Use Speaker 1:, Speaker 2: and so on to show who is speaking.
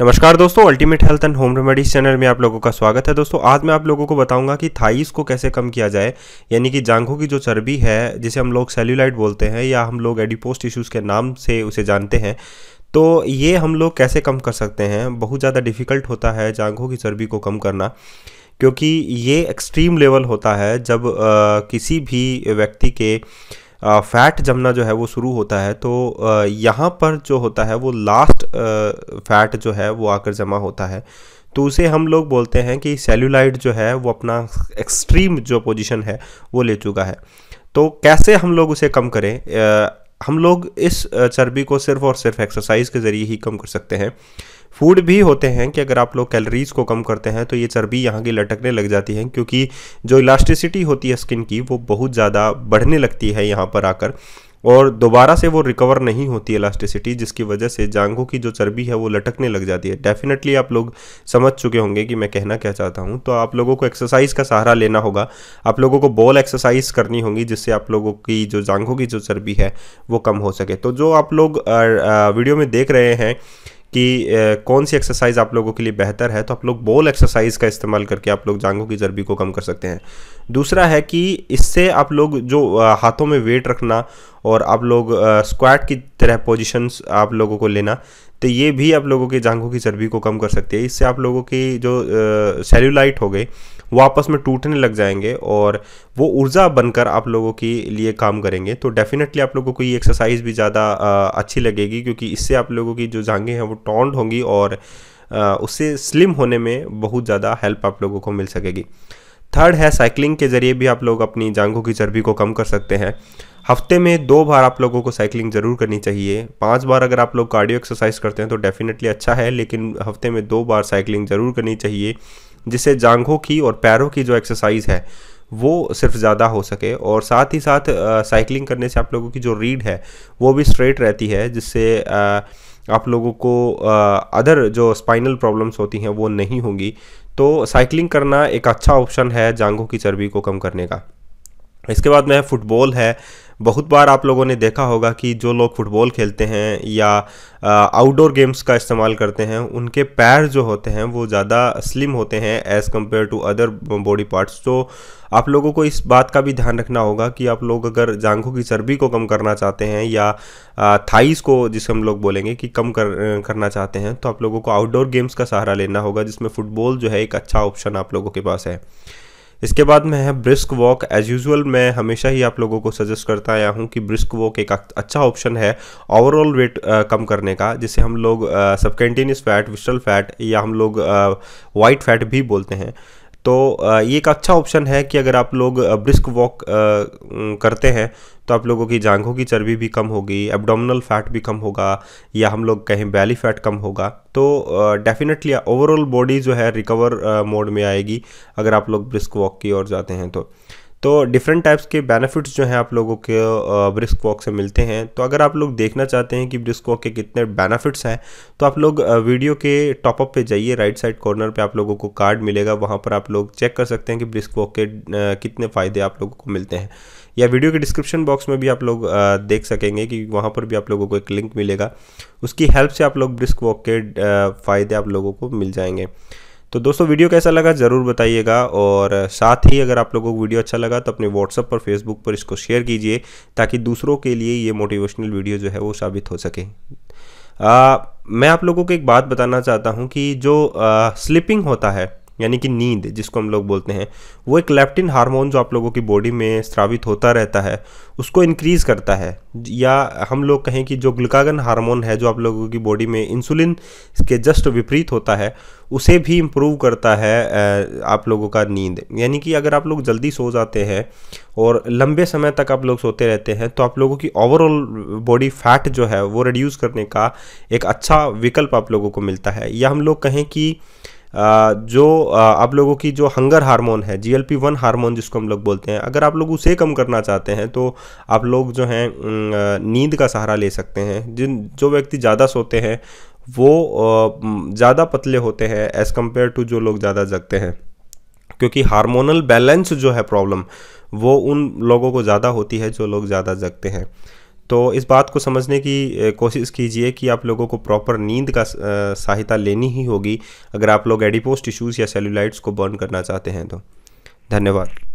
Speaker 1: नमस्कार दोस्तों ultimate health and home remedies channel में आप लोगों का स्वागत है दोस्तों आज मैं आप लोगों को बताऊंगा कि थाइस को कैसे कम किया जाए यानी कि जांघों की जो चर्बी है जिसे हम लोग सेल्यूलाइट बोलते हैं या हम लोग एडिपोस्ट टिश्यूज़ के नाम से उसे जानते हैं तो ये हम लोग कैसे कम कर सकते हैं बहुत ज़्यादा डिफ़िकल्ट होता है जांघों की चर्बी को कम करना क्योंकि ये एक्सट्रीम लेवल होता है जब आ, किसी भी व्यक्ति के फैट जमना जो है वो शुरू होता है तो यहाँ पर जो होता है वो लास्ट फैट जो है वो आकर जमा होता है तो उसे हम लोग बोलते हैं कि सेल्यूलाइट जो है वो अपना एक्सट्रीम जो पोजीशन है वो ले चुका है तो कैसे हम लोग उसे कम करें हम लोग इस चर्बी को सिर्फ और सिर्फ एक्सरसाइज के ज़रिए ही कम कर सकते हैं फूड भी होते हैं कि अगर आप लोग कैलोरीज़ को कम करते हैं तो ये चर्बी यहाँ की लटकने लग जाती है क्योंकि जो इलास्टिसिटी होती है स्किन की वो बहुत ज़्यादा बढ़ने लगती है यहाँ पर आकर और दोबारा से वो रिकवर नहीं होती इलास्टिसिटी जिसकी वजह से जांघों की जो चर्बी है वो लटकने लग जाती है डेफिनेटली आप लोग समझ चुके होंगे कि मैं कहना क्या चाहता हूँ तो आप लोगों को एक्सरसाइज का सहारा लेना होगा आप लोगों को बॉल एक्सरसाइज करनी होगी जिससे आप लोगों की जो जांघों की जो चर्बी है वो कम हो सके तो जो आप लोग वीडियो में देख रहे हैं कि कौन सी एक्सरसाइज आप लोगों के लिए बेहतर है तो आप लोग बोल एक्सरसाइज का इस्तेमाल करके आप लोग जांघों की चर्बी को कम कर सकते हैं दूसरा है कि इससे आप लोग जो हाथों में वेट रखना और आप लोग स्क्वाट की तरह पोजिशन आप लोगों को लेना तो ये भी आप लोगों के जांघों की चर्बी को कम कर सकती है इससे आप लोगों की जो सेल्यूलाइट हो गई वो आपस में टूटने लग जाएंगे और वो ऊर्जा बनकर आप लोगों के लिए काम करेंगे तो डेफिनेटली आप लोगों को ये एक्सरसाइज भी ज़्यादा अच्छी लगेगी क्योंकि इससे आप लोगों की जो जांगें हैं वो टॉन्ड होंगी और उससे स्लिम होने में बहुत ज़्यादा हेल्प आप लोगों को मिल सकेगी थर्ड है साइकिलिंग के ज़रिए भी आप लोग अपनी जांघों की चर्बी को कम कर सकते हैं हफ्ते में दो बार आप लोगों को साइकिलिंग ज़रूर करनी चाहिए पांच बार अगर आप लोग कार्डियो एक्सरसाइज करते हैं तो डेफिनेटली अच्छा है लेकिन हफ्ते में दो बार साइकिलिंग ज़रूर करनी चाहिए जिससे जांघों की और पैरों की जो एक्सरसाइज है वो सिर्फ ज़्यादा हो सके और साथ ही साथ साइकिलिंग करने से आप लोगों की जो रीढ़ है वो भी स्ट्रेट रहती है जिससे आप लोगों को अदर जो स्पाइनल प्रॉब्लम्स होती हैं वो नहीं होंगी तो साइकिलिंग करना एक अच्छा ऑप्शन है जांघों की चर्बी को कम करने का इसके बाद में फुटबॉल है बहुत बार आप लोगों ने देखा होगा कि जो लोग फुटबॉल खेलते हैं या आउटडोर गेम्स का इस्तेमाल करते हैं उनके पैर जो होते हैं वो ज़्यादा स्लिम होते हैं as compare to other body parts तो आप लोगों को इस बात का भी ध्यान रखना होगा कि आप लोग अगर जांघों की चर्बी को कम करना चाहते हैं या थाइस को जिसे हम लोग बोलेंगे कि कम कर करना चाहते हैं तो आप लोगों को आउटडोर गेम्स का सहारा लेना होगा जिसमें फ़ुटबॉल जो है एक अच्छा ऑप्शन आप लोगों के पास है इसके बाद में है ब्रिस्क वॉक एज यूजल मैं हमेशा ही आप लोगों को सजेस्ट करता आया हूँ कि ब्रिस्क वॉक एक अच्छा ऑप्शन है ओवरऑल वेट कम करने का जिसे हम लोग सबकैंटीन्यूस फैट विस्टल फैट या हम लोग वाइट फैट भी बोलते हैं तो ये एक अच्छा ऑप्शन है कि अगर आप लोग ब्रिस्क वॉक करते हैं तो आप लोगों की जांघों की चर्बी भी कम होगी एब्डोमिनल फैट भी कम होगा या हम लोग कहें बैली फैट कम होगा तो डेफिनेटली ओवरऑल बॉडी जो है रिकवर मोड में आएगी अगर आप लोग ब्रिस्क वॉक की ओर जाते हैं तो तो डिफरेंट टाइप्स के बेनिफिट्स जो हैं आप लोगों के ब्रिस्क वॉक से मिलते हैं तो अगर आप लोग देखना चाहते हैं कि ब्रिस्क वॉक के कितने बेनिफिट्स हैं तो आप लोग वीडियो के टॉपअप पे जाइए राइट साइड कॉर्नर पे आप लोगों को कार्ड मिलेगा वहाँ पर आप लोग चेक कर सकते हैं कि ब्रिस्क वॉक के कितने फ़ायदे आप लोगों को मिलते हैं या वीडियो के डिस्क्रिप्शन बॉक्स में भी आप लोग देख सकेंगे कि वहाँ पर भी आप लोगों को एक लिंक मिलेगा उसकी हेल्प से आप लोग ब्रिस्क वॉक के फ़ायदे आप लोगों को मिल जाएंगे तो दोस्तों वीडियो कैसा लगा ज़रूर बताइएगा और साथ ही अगर आप लोगों को वीडियो अच्छा लगा तो अपने व्हाट्सअप पर फेसबुक पर इसको शेयर कीजिए ताकि दूसरों के लिए ये मोटिवेशनल वीडियो जो है वो साबित हो सके आ, मैं आप लोगों को एक बात बताना चाहता हूँ कि जो स्लिपिंग होता है यानी कि नींद जिसको हम लोग बोलते हैं वो एक लेप्टिन हार्मोन जो आप लोगों की बॉडी में स्रावित होता रहता है उसको इंक्रीज़ करता है या हम लोग कहें कि जो ग्लुकागन हार्मोन है जो आप लोगों की बॉडी में इंसुलिन के जस्ट विपरीत होता है उसे भी इम्प्रूव करता है आप लोगों का नींद यानी कि अगर आप लोग जल्दी सो जाते हैं और लंबे समय तक आप लोग सोते रहते हैं तो आप लोगों की ओवरऑल बॉडी फैट जो है वो रिड्यूस करने का एक अच्छा विकल्प आप लोगों को मिलता है या हम लोग कहें कि जो आप लोगों की जो हंगर हार्मोन है G L P one hormone जिसको हम लोग बोलते हैं अगर आप लोग उसे कम करना चाहते हैं तो आप लोग जो हैं नींद का सहारा ले सकते हैं जिन जो व्यक्ति ज़्यादा सोते हैं वो ज़्यादा पतले होते हैं एज़ कम्पेयर टू जो लोग ज़्यादा जगते हैं क्योंकि हार्मोनल बैलेंस जो है प्रॉब्लम वो उन लोगों को ज़्यादा होती है जो लोग ज़्यादा जगते हैं तो इस बात को समझने की कोशिश कीजिए कि आप लोगों को प्रॉपर नींद का सहायता लेनी ही होगी अगर आप लोग एडिपोस्ट टिश्यूज़ या सेलुलाइट्स को बर्न करना चाहते हैं तो धन्यवाद